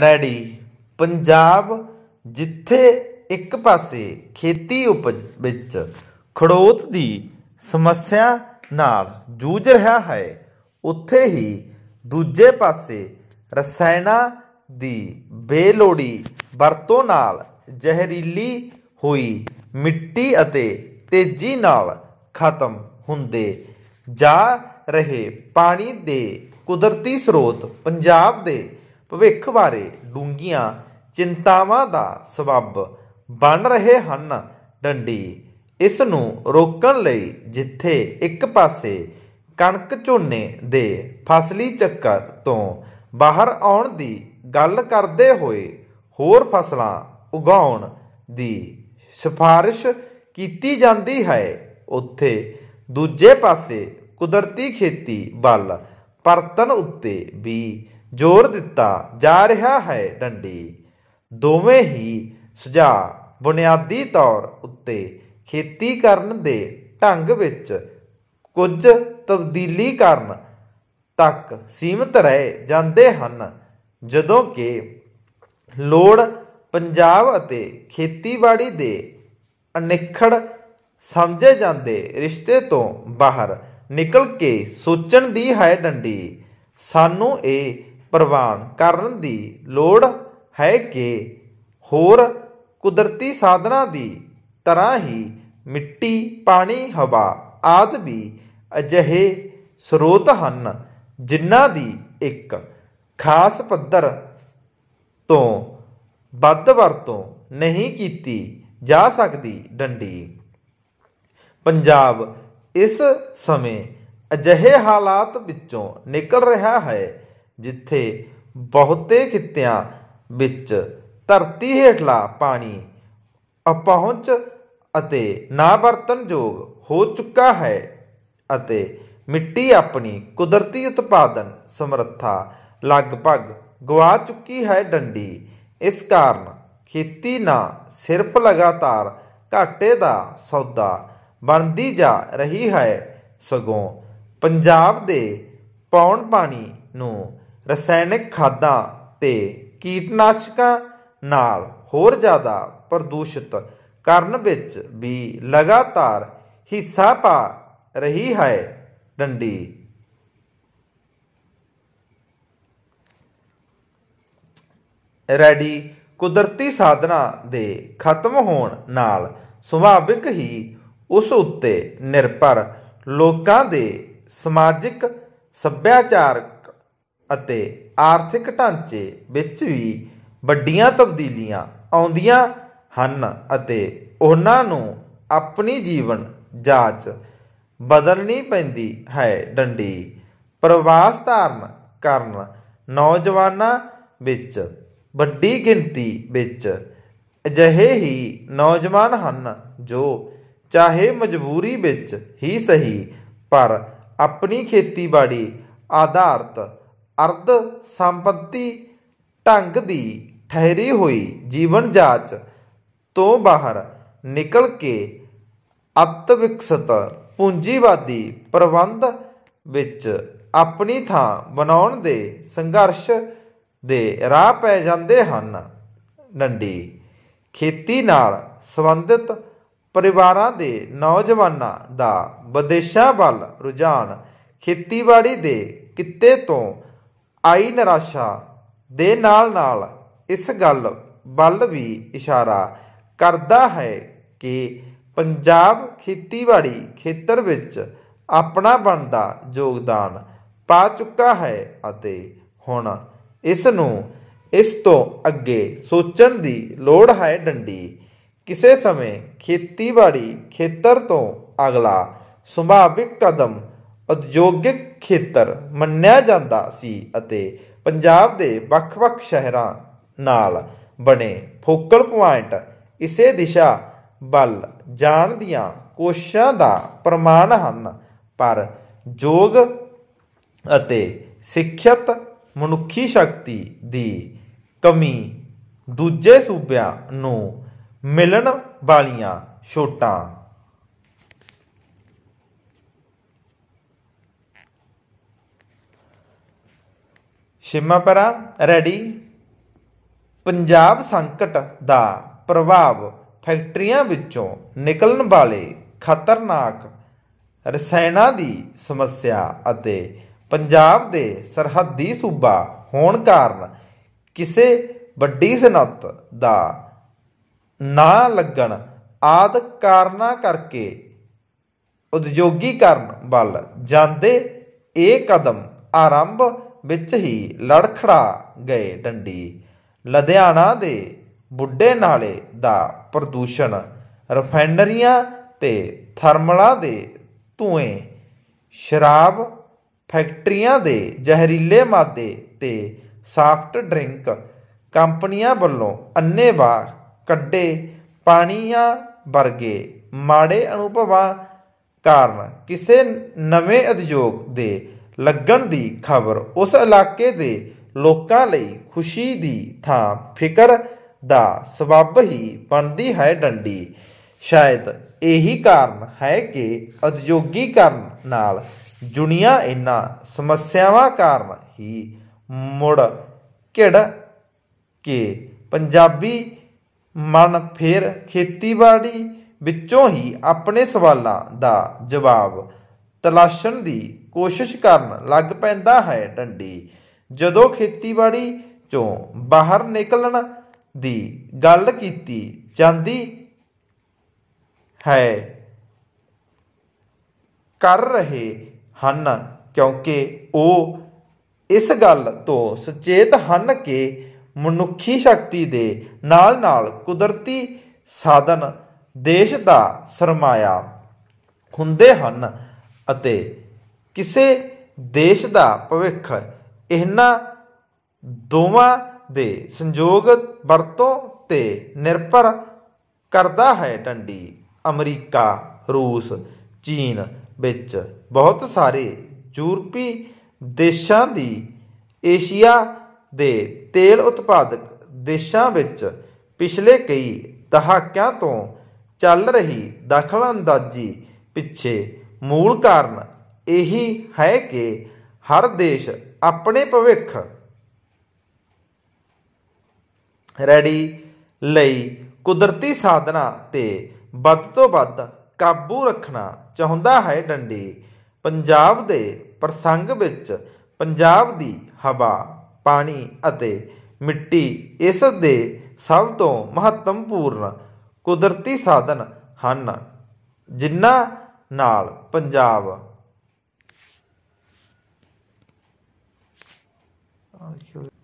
Ready Punjab ਜਿੱਥੇ ਇੱਕ ਪਾਸੇ ਖੇਤੀ ਉਪਜ ਵਿੱਚ ਖੜੋਤ ਦੀ ਸਮੱਸਿਆ ਨਾਲ ਜੂਝ ਰਿਹਾ ਹੈ ਉੱਥੇ ਹੀ ਦੂਜੇ ਪਾਸੇ ਰਸਾਇਣਾਂ ਦੀ ਬੇਲੋੜੀ ਵਰਤੋਂ ਨਾਲ ਜ਼ਹਿਰੀਲੀ ਹੋਈ ਮਿੱਟੀ ਅਤੇ ਤੇਜ਼ੀ ਨਾਲ ਖਤਮ ਹੁੰਦੇ ਜਾ ਰਹੇ ਪਾਣੀ ਦੇ ਕੁਦਰਤੀ ਸਰੋਤ ਪੰਜਾਬ ਦੇ ਭਵਿੱਖ ਬਾਰੇ ਡੂੰਗੀਆਂ ਚਿੰਤਾਵਾਂ ਦਾ ਸਬਬ ਬਣ ਰਹੇ ਹਨ ਡੰਡੀ ਇਸ ਨੂੰ ਰੋਕਣ ਲਈ ਜਿੱਥੇ ਇੱਕ ਪਾਸੇ ਕਣਕ ਝੋਨੇ ਦੇ ਫਸਲੀ ਚੱਕਰ ਤੋਂ ਬਾਹਰ ਆਉਣ ਦੀ ਗੱਲ ਕਰਦੇ ਹੋਏ ਹੋਰ ਫਸਲਾਂ ਉਗਾਉਣ ਦੀ ਸਿਫਾਰਿਸ਼ ਕੀਤੀ ਜਾਂਦੀ ਹੈ ਉੱਥੇ ਦੂਜੇ ਪਾਸੇ ਕੁਦਰਤੀ ਖੇਤੀ ਵੱਲ ਪਰਤਨ ਉੱਤੇ ਵੀ ਜ਼ੋਰ ਦਿੱਤਾ ਜਾ ਰਿਹਾ ਹੈ ਡੰਡੀ ਦੋਵੇਂ ਹੀ ਸੁਝਾ ਬੁਨਿਆਦੀ ਤੌਰ ਉੱਤੇ ਖੇਤੀ ਕਰਨ ਦੇ ਢੰਗ ਵਿੱਚ ਕੁਝ ਤਬਦੀਲੀ ਕਰਨ ਤੱਕ ਸੀਮਤ ਰਹਿ ਜਾਂਦੇ ਹਨ ਜਦੋਂ ਕਿ ਲੋੜ ਪੰਜਾਬ ਅਤੇ ਖੇਤੀਬਾੜੀ ਦੇ ਅਨਿਖੜ ਸਮਝੇ ਜਾਂਦੇ ਰਿਸ਼ਤੇ ਤੋਂ ਬਾਹਰ ਨਿਕਲ ਕੇ ਸੋਚਣ ਦੀ ਹੈ ਡੰਡੀ ਸਾਨੂੰ ਇਹ ਪ੍ਰਵਾਨ ਕਰਨ ਦੀ ਲੋੜ ਹੈ ਕਿ ਹੋਰ ਕੁਦਰਤੀ ਸਾਧਨਾਂ ਦੀ ਤਰ੍ਹਾਂ ਹੀ ਮਿੱਟੀ ਪਾਣੀ ਹਵਾ ਆਦਿ ਵੀ ਅਜਿਹੇ ਸਰੋਤ ਹਨ ਜਿਨ੍ਹਾਂ ਦੀ ਇੱਕ ਖਾਸ ਪੱਧਰ ਤੋਂ ਵੱਧ ਵਰਤੋਂ ਨਹੀਂ ਕੀਤੀ ਜਾ ਸਕਦੀ ਡੰਡੀ ਪੰਜਾਬ ਇਸ ਸਮੇਂ ਅਜਿਹੇ ਹਾਲਾਤ ਵਿੱਚੋਂ ਨਿਕਲ ਰਿਹਾ ਹੈ ਜਿੱਥੇ ਬਹੁਤੇ ਖਿੱਤਿਆਂ ਵਿੱਚ ਧਰਤੀ ਹੇਠਲਾ ਪਾਣੀ ਅਪਹੁੰਚ ਅਤੇ ਨਾ ਵਰਤਨਯੋਗ ਹੋ ਚੁੱਕਾ ਹੈ ਅਤੇ ਮਿੱਟੀ ਆਪਣੀ ਕੁਦਰਤੀ ਉਤਪਾਦਨ ਸਮਰੱਥਾ ਲਗਭਗ ਗਵਾ ਚੁੱਕੀ ਹੈ ਡੰਡੀ ਇਸ ਕਾਰਨ ਖੇਤੀ ਨਾ ਸਿਰਫ ਲਗਾਤਾਰ ਘਾਟੇ ਦਾ ਸੌਦਾ ਬਣਦੀ ਜਾ ਰਹੀ ਹੈ ਸਗੋਂ ਪੰਜਾਬ ਦੇ ਪੌਣ ਪਾਣੀ ਨੂੰ ਰਸਾਇਣਿਕ ਖਾਦਾਂ ਤੇ ਕੀਟਨਾਸ਼ਕਾਂ ਨਾਲ ਹੋਰ ਜ਼ਿਆਦਾ ਪ੍ਰਦੂਸ਼ਿਤ ਕਰਨ ਵਿੱਚ ਵੀ ਲਗਾਤਾਰ ਹਿੱਸਾ ਪਾ ਰਹੀ ਹੈ ਡੰਡੀ ਰੈਡੀ ਕੁਦਰਤੀ ਸਾਧਨਾ ਦੇ ਖਤਮ ਹੋਣ ਨਾਲ ਸੁਭਾਵਿਕ ਹੀ ਉਸ ਉੱਤੇ ਨਿਰਭਰ ਲੋਕਾਂ ਦੇ ਸਮਾਜਿਕ ਸੱਭਿਆਚਾਰਕ ਅਤੇ ਆਰਥਿਕ ਢਾਂਚੇ ਵਿੱਚ ਵੀ ਵੱਡੀਆਂ ਤਬਦੀਲੀਆਂ ਆਉਂਦੀਆਂ ਹਨ ਅਤੇ ਉਹਨਾਂ ਨੂੰ ਆਪਣੀ ਜੀਵਨ ਜਾਂਚ ਬਦਲਣੀ ਪੈਂਦੀ ਹੈ ਡੰਡੀ ਪ੍ਰਵਾਸ ਧਾਰਨ ਕਰਨ ਨੌਜਵਾਨਾਂ ਵਿੱਚ ਵੱਡੀ ਗਿਣਤੀ ਵਿੱਚ ਅਜਿਹੇ ਹੀ ਨੌਜਵਾਨ ਹਨ ਜੋ ਚਾਹੇ ਮਜਬੂਰੀ ਵਿੱਚ ਹੀ ਸਹੀ ਪਰ ਆਪਣੀ ਖੇਤੀਬਾੜੀ ਆਧਾਰਿਤ ਅਰਧ ਸੰਪਤੀ ਢੰਗ ਦੀ ਠਹਿਰੀ ਹੋਈ ਜੀਵਨ ਜਾਚ ਤੋਂ ਬਾਹਰ ਨਿਕਲ ਕੇ ਅਤ ਵਿਕਸਿਤ ਪੂੰਜੀਵਾਦੀ ਪ੍ਰਬੰਧ ਵਿੱਚ ਆਪਣੀ ਥਾਂ ਬਣਾਉਣ ਦੇ ਸੰਘਰਸ਼ ਦੇ ਰਾਹ ਪੈ ਜਾਂਦੇ ਹਨ ਡੰਡੀ ਖੇਤੀ ਨਾਲ ਸੰਬੰਧਿਤ ਪਰਿਵਾਰਾਂ ਦੇ ਨੌਜਵਾਨਾਂ ਦਾ ਵਿਦੇਸ਼ਾਂ ਵੱਲ ਰੁਝਾਨ ਖੇਤੀਬਾੜੀ ਦੇ ਕਿੱਤੇ ਤੋਂ ਆਈ ਨਿਰਾਸ਼ਾ ਦੇ ਨਾਲ ਨਾਲ ਇਸ ਗੱਲ ਵੱਲ ਵੀ ਇਸ਼ਾਰਾ ਕਰਦਾ ਹੈ ਕਿ ਪੰਜਾਬ ਖੇਤੀਬਾੜੀ ਖੇਤਰ ਵਿੱਚ ਆਪਣਾ ਬਣਦਾ ਯੋਗਦਾਨ ਪਾ ਚੁੱਕਾ ਹੈ ਅਤੇ ਹੁਣ ਇਸ ਨੂੰ ਇਸ ਤੋਂ ਅੱਗੇ ਸੋਚਣ ਦੀ ਲੋੜ ਹੈ ਡੰਡੀ ਕਿਸੇ ਸਮੇਂ ਖੇਤੀਬਾੜੀ ਖੇਤਰ ਤੋਂ ਅਗਲਾ ਸੁਭਾਵਿਕ ਕਦਮ ਉਦਯੋਗਿਕ ਖੇਤਰ ਮੰਨਿਆ ਜਾਂਦਾ ਸੀ ਅਤੇ ਪੰਜਾਬ ਦੇ ਵੱਖ-ਵੱਖ ਸ਼ਹਿਰਾਂ ਨਾਲ ਬਣੇ ਫੋਕਲ ਪੁਆਇੰਟ ਇਸੇ ਦਿਸ਼ਾ ਵੱਲ ਜਾਣ ਦੀਆਂ ਕੋਸ਼ਿਸ਼ਾਂ ਦਾ ਪ੍ਰਮਾਣ ਹਨ ਪਰ ਜੋਗ ਅਤੇ ਸਿੱਖਿਅਤ ਮਨੁੱਖੀ ਸ਼ਕਤੀ ਦੀ ਕਮੀ ਦੂਜੇ ਸੂਬਿਆਂ ਨੂੰ ਮਿਲਣ ਵਾਲੀਆਂ ਛੋਟਾਂ ਛੇਮਾ ਪਰਾ ਰੈਡੀ ਪੰਜਾਬ ਸੰਕਟ ਦਾ ਪ੍ਰਭਾਵ ਫੈਕਟਰੀਆਂ ਵਿੱਚੋਂ ਨਿਕਲਣ ਵਾਲੇ ਖਤਰਨਾਕ ਰਸਾਇਣਾਂ ਦੀ ਸਮੱਸਿਆ ਅਤੇ ਪੰਜਾਬ ਦੇ ਸਰਹੱਦੀ ਸੂਬਾ ਹੋਣ ਕਾਰਨ ਕਿਸੇ ਵੱਡੀ ਸਨਤ ਦਾ ਨਾ ਲੱਗਣ ਆਦ ਕਾਰਨਾ ਕਰਕੇ ਉਦਯੋਗੀਕਰਨ ਵੱਲ ਜਾਂਦੇ ਇਹ ਕਦਮ ਆਰੰਭ ਵਿੱਚ ਹੀ ਲੜਖੜਾ ਗਏ ਡੰਡੀ ਲੁਧਿਆਣਾ ਦੇ ਬੁੱਢੇ ਨਾਲੇ ਦਾ ਪ੍ਰਦੂਸ਼ਣ ਰਫਾਈਨਰੀਆਂ ਤੇ ਥਰਮਲਾਂ ਦੇ ਧੂਏ ਸ਼ਰਾਬ ਫੈਕਟਰੀਆਂ ਦੇ ਜ਼ਹਿਰੀਲੇ ਮਾਦੇ ਤੇ ਸਾਫਟ ਡਰਿੰਕ ਕੰਪਨੀਆਂ ਵੱਲੋਂ ਵਾ ਕੱਡੇ ਪਾਣੀਆਂ ਵਰਗੇ ਮਾੜੇ ਅਨੁਭਵਾਂ ਕਾਰਨ ਕਿਸੇ ਨਵੇਂ ਉਦਯੋਗ ਦੇ ਲੱਗਣ ਦੀ ਖਬਰ ਉਸ ਇਲਾਕੇ ਦੇ ਲੋਕਾਂ ਲਈ ਖੁਸ਼ੀ ਦੀ ਥਾਂ ਫਿਕਰ ਦਾ ਸਬਬ ਹੀ ਬਣਦੀ ਹੈ ਡੰਡੀ ਸ਼ਾਇਦ ਇਹੀ ਕਾਰਨ ਹੈ ਕਿ ਉਦਯੋਗੀਕਰਨ ਨਾਲ ਜੁਨੀਆਂ ਇਹਨਾਂ ਸਮੱਸਿਆਵਾਂ ਕਾਰਨ ਹੀ ਮੁੜ ਕਿੜ ਕੇ ਪੰਜਾਬੀ ਮਨ ਫੇਰ ਖੇਤੀਬਾੜੀ ਵਿੱਚੋਂ ਹੀ ਆਪਣੇ ਸਵਾਲਾਂ ਦਾ ਜਵਾਬ ਤਲਾਸ਼ਣ ਦੀ ਕੋਸ਼ਿਸ਼ ਕਰਨ ਲੱਗ ਪੈਂਦਾ ਹੈ ਡੰਡੀ ਜਦੋਂ ਖੇਤੀਬਾੜੀ ਚੋਂ ਬਾਹਰ ਨਿਕਲਣ ਦੀ ਗੱਲ ਕੀਤੀ ਜਾਂਦੀ ਹੈ ਕਰ ਰਹੇ ਹਨ ਕਿਉਂਕਿ ਉਹ ਇਸ ਗੱਲ ਤੋਂ ਸੁਚੇਤ ਹਨ ਕਿ ਮਨੁੱਖੀ ਸ਼ਕਤੀ ਦੇ ਨਾਲ-ਨਾਲ ਕੁਦਰਤੀ ਸਾਧਨ ਦੇਸ਼ ਦਾ ਸਰਮਾਇਆ ਹੁੰਦੇ ਹਨ ਅਤੇ ਕਿਸੇ ਦੇਸ਼ ਦਾ ਭਵਿੱਖ ਇਹਨਾਂ ਦੋਵਾਂ ਦੇ ਸੰਯੋਗ ਵਰਤੋਂ ਤੇ ਨਿਰਭਰ ਕਰਦਾ ਹੈ ਡੰਡੀ ਅਮਰੀਕਾ ਰੂਸ ਚੀਨ ਵਿੱਚ ਬਹੁਤ ਸਾਰੇ ਯੂਰਪੀ ਦੇਸ਼ਾਂ ਦੀ ਏਸ਼ੀਆ ਦੇ ਤੇਲ ਉਤਪਾਦਕ ਦੇਸ਼ਾਂ ਵਿੱਚ ਪਿਛਲੇ ਕਈ ਦਹਾਕਿਆਂ ਤੋਂ ਚੱਲ ਰਹੀ ਦਖਲਅੰਦਾਜ਼ੀ ਪਿੱਛੇ ਮੂਲ ਕਾਰਨ ਇਹੀ ਹੈ ਕਿ ਹਰ ਦੇਸ਼ ਆਪਣੇ ਭਵਿੱਖ ਰੈਡੀ ਲਈ ਕੁਦਰਤੀ ਸਾਧਨਾ ਤੇ ਵੱਧ ਤੋਂ ਵੱਧ ਕਾਬੂ ਰੱਖਣਾ ਚਾਹੁੰਦਾ ਹੈ ਡੰਡੀ ਪੰਜਾਬ ਦੇ ਪ੍ਰਸੰਗ ਵਿੱਚ ਪੰਜਾਬ ਦੀ ਹਵਾ ਪਾਣੀ ਅਤੇ ਮਿੱਟੀ ਇਸ ਦੇ ਸਭ ਤੋਂ ਮਹੱਤਵਪੂਰਨ ਕੁਦਰਤੀ ਸਾਧਨ ਹਨ ਜਿਨ੍ਹਾਂ ਨਾਲ ਪੰਜਾਬ Okay.